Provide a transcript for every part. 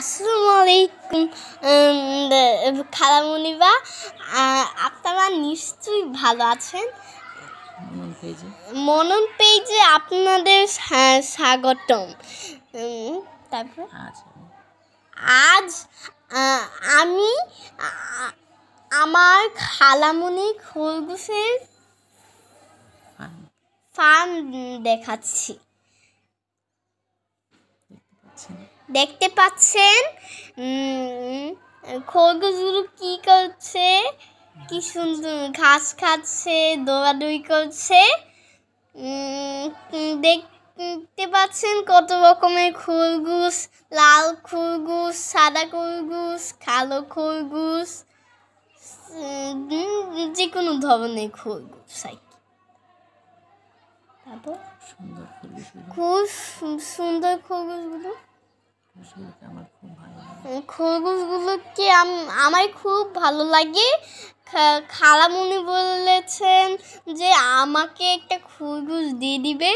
আসসালামু আলাইকুম আপনারা নিশ্চয়ই ভালো আছেন মনন পেজে আপনাদের স্বাগতম তারপর আজ আমি আমার খালামণি খরগোশের ফান দেখাচ্ছি দেখতে পাচ্ছেন খরগোশগুলো কি করছে কি সুন্দর ঘাস খাচ্ছে দৌড়াদৌড়ি করছে দেখতে পাচ্ছেন কত রকমের খরগোশ লাল খরগোশ সাদা খরগোশ কালো খরগোশ যে কোনো ধরনের খরগোশ আর কি তারপর খুব সুন্দর খরগোশগুলো খরগোশগুলোকে আমার খুব ভালো লাগে খরগোশগুলোকে আমার খুব ভালো লাগে খালামুনি বলেছেন যে আমাকে একটা খরগোশ দিয়ে দিবে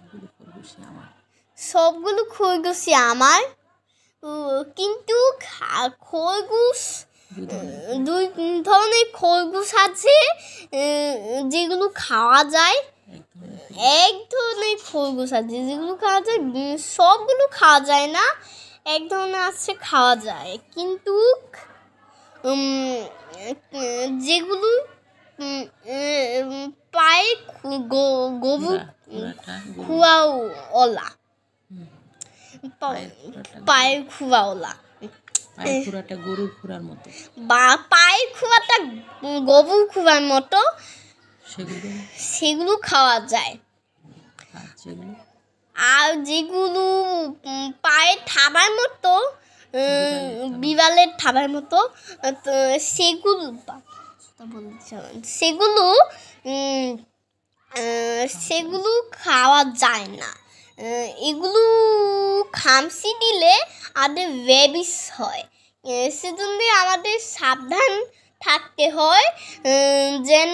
সবগুলো খরগোশই আমার সবগুলো খরগোশই আমার কিন্তু খরগোশ দুই ধরনের খরগোশ আছে যেগুলো খাওয়া যায় এক ধরনের খরগোশ আছে যেগুলো খাওয়া যায় সবগুলো খাওয়া যায় না এক ধরনের আছে খাওয়া যায় কিন্তু যেগুলো পায়ে গোবর খুয়াও ওলা পায়ে খুয়াওলা পায়ে গরুর খুঁড়ার মতো বা পায়ে খুঁড়াটা গোবর খুঁড়ার মতো সেগুলো সেগুলো খাওয়া যায় আর যেগুলো পায়ে থাবার মতো বিড়ালের থাবার মতো সেগুলো সেগুলো সেগুলো খাওয়া যায় না এগুলো খামসি দিলে আমাদের রেবিস হয় সেজন্য আমাদের সাবধান থাকতে হয় যেন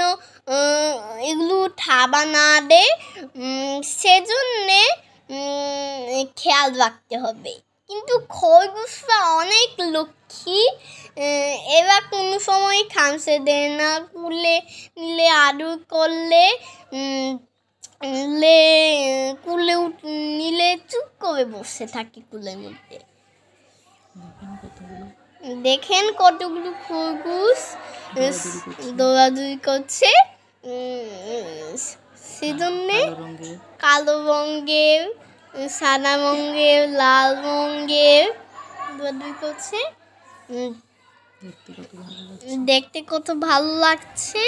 এগুলো থাবা না দেয় সেজন্যে খেয়াল রাখতে হবে কিন্তু খরগোশরা অনেক লক্ষ্মী এবার কোনো সময় খামসে দেয় না কুলে নিলে আদর করলে কুলে কুলে নিলে চুপ করে বসে থাকে কুলের মধ্যে দেখেন কতগুলো খরগোশ দৌড়াদৌড়ি করছে সেজন্যে কালো রঙের সাদা রঙের লাল রঙের দৌড়াদৌড়ি করছে দেখতে কত ভালো লাগছে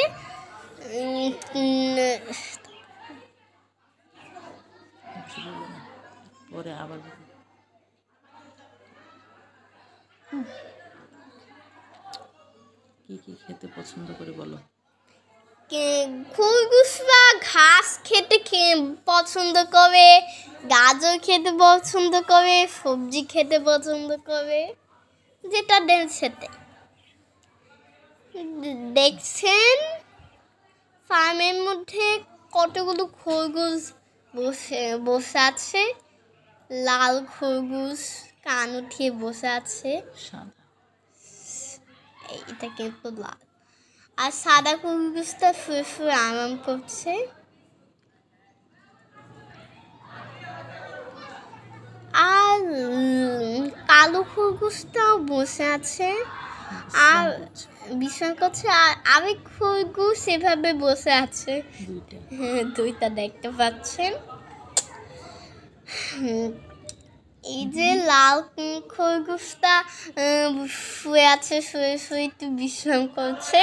কি কি খেতে পছন্দ করে বলো খরগোশরা ঘাস খেতে পছন্দ করে গাজর খেতে পছন্দ করে সবজি খেতে পছন্দ করে যেটা দেন সেটাই দেখছেন ফার্মের মধ্যে কতগুলো খরগোশ বসে বসে আছে লাল খরগোশ কান উঠিয়ে বসে আছে সাদা এটা কিন্তু লাল আর সাদা কপি ফুল ফুল আরাম করছে আর কালো খরগোশটাও বসে আছে আর বিশ্বাস করছে আর আরেক খরগোশ এভাবে বসে আছে দুইটা হ্যাঁ, দেখতে পাচ্ছেন এই যে লাল খরগোশটা শুয়ে আছে শুয়ে শুয়ে একটু বিশ্রাম করছে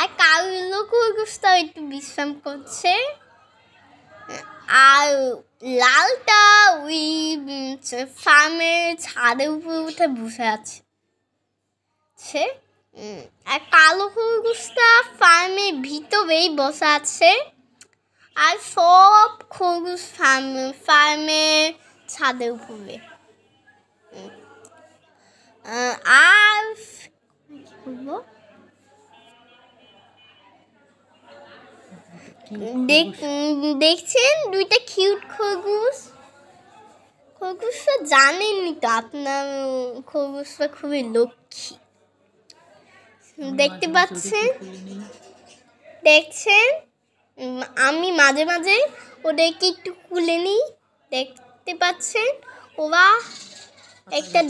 আর কালো খরগোশটাও একটু বিশ্রাম করছে আর লালটা ওই ফার্মের ছাদের উপরে উঠে বসে আছে সে আর কালো খরগোশটা ফার্মে ভিতরেই বসে আছে আর সব খরগোশ ফার্ম ফার্মে ছাদে উপরে আর দেখছেন দুইটা কিউট খরগোশ খরগোশটা জানেননি তো আপনার খরগোশটা খুবই লক্ষ্মী দেখতে পাচ্ছেন দেখছেন আমি মাঝে মাঝে ওদেরকে একটু কুলে নিই দেখ দেখতে পাচ্ছেন ওরা একটা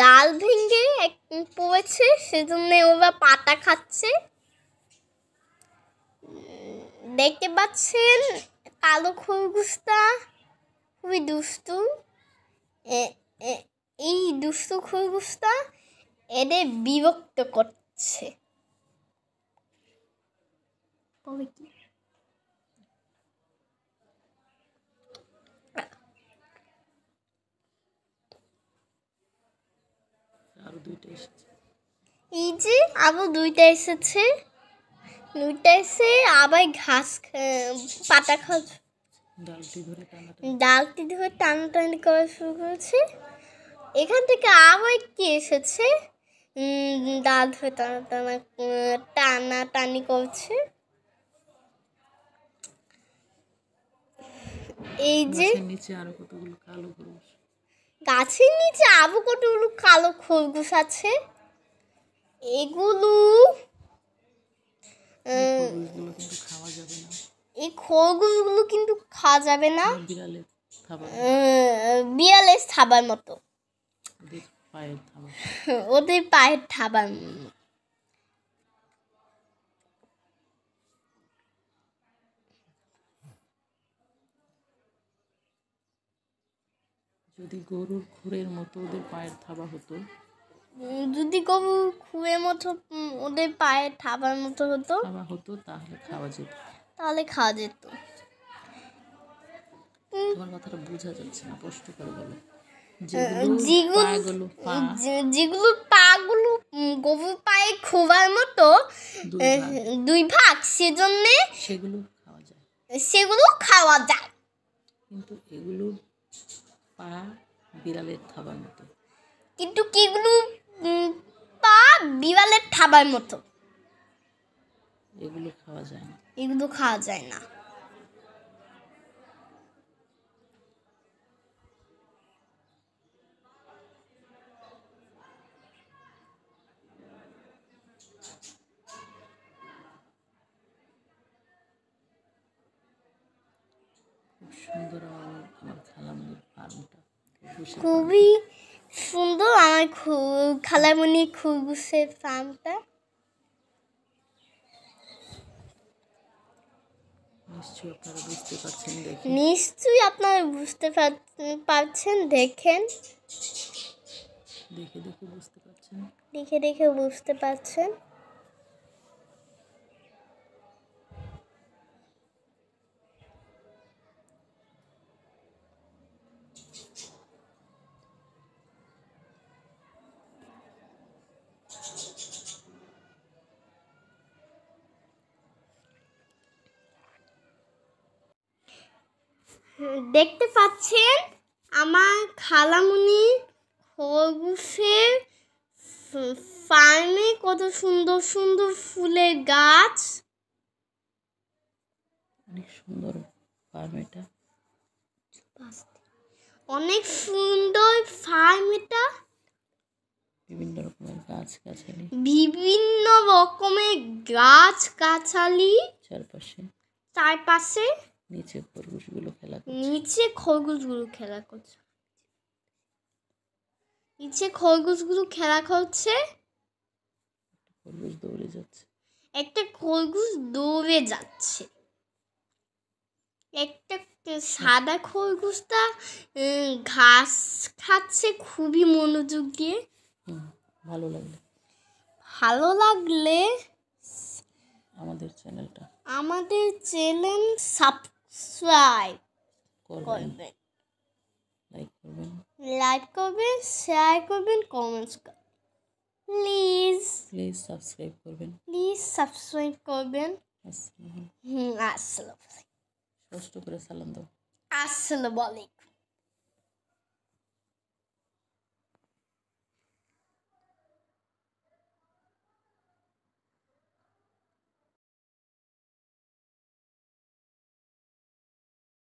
ডাল ভেঙে পড়েছে সেজন্য ওরা পাতা খাচ্ছে দেখতে পাচ্ছেন কালো খরগোশটা খুবই দুষ্টু এই দুষ্টু খরগোশটা এদের বিরক্ত করছে কবে কি আরও দুইটা এসেছে এই যে আবার দুইটা এসেছে দুইটা এসে আবার ঘাস পাতা খাওয়া ডালটি ধরে ডালটি ধরে টানাটানি করা শুরু করেছে এখান থেকে আবার কি এসেছে ডাল ধরে টানা টানা টানা টানি করছে এই যে নিচে আরো কতগুলো কালো গরু গাছের নিচে আবু কতগুলো কালো খরগোশ আছে এগুলো এই খরগোশগুলো কিন্তু খাওয়া যাবে না বিয়ালের থাবার মতো ওদের পায়ের থাবার মতো যদি গরুর খুরের মতো ওদের পায়ের থাবা হতো যদি গরু খুরের মতো ওদের পায়ের থাবার মতো হতো থাবা হতো তাহলে খাওয়া যেত তাহলে খাওয়া যেত তোমার কথাটা বোঝা যাচ্ছে না স্পষ্ট করে বলো যেগুলো পাগুলো গরুর পায়ে খোবার মতো দুই ভাগ সেজন্যে সেগুলো খাওয়া যায় সেগুলো খাওয়া যায় কিন্তু এগুলো পা বিড়ালের থাবার মতো কিন্তু কিগুলো পা বিড়ালের থাবার মতো এগুলো খাওয়া যায় না এগুলো খাওয়া যায় না সুন্দর খুবই সুন্দর আমার খুব খুবসে ফার্মটা নিশ্চয়ই আপনারা বুঝতে পারছেন দেখেন দেখে দেখে বুঝতে পারছেন দেখতে পাচ্ছেন আমার খালামুনি খরগোশের ফার্মে কত সুন্দর সুন্দর ফুলের গাছ অনেক সুন্দর ফার্ম এটা অনেক সুন্দর ফার্ম এটা বিভিন্ন রকমের গাছ গাছালি বিভিন্ন রকমের গাছ গাছালি চারপাশে চারপাশে নিচে খরগোশগুলো খেলা নিচে খরগোশগুলো খেলা করছে নিচে খরগোশগুলো খেলা করছে খরগোশ দৌড়ে যাচ্ছে একটা খরগোশ দৌড়ে যাচ্ছে একটা সাদা খরগোশটা ঘাস খাচ্ছে খুবই মনোযোগ দিয়ে ভালো লাগলে ভালো লাগলে আমাদের চ্যানেলটা আমাদের চ্যানেল সাবস্ক্রাইব subscribe করবেন লাইক করবেন লাইক করবেন শেয়ার করবেন কমেন্টস প্লিজ প্লিজ সাবস্ক্রাইব করবেন প্লিজ সাবস্ক্রাইব করবেন আসসালামু আলাইকুম ষষ্ঠ করে সালাম দাও আসসালামু আলাইকুম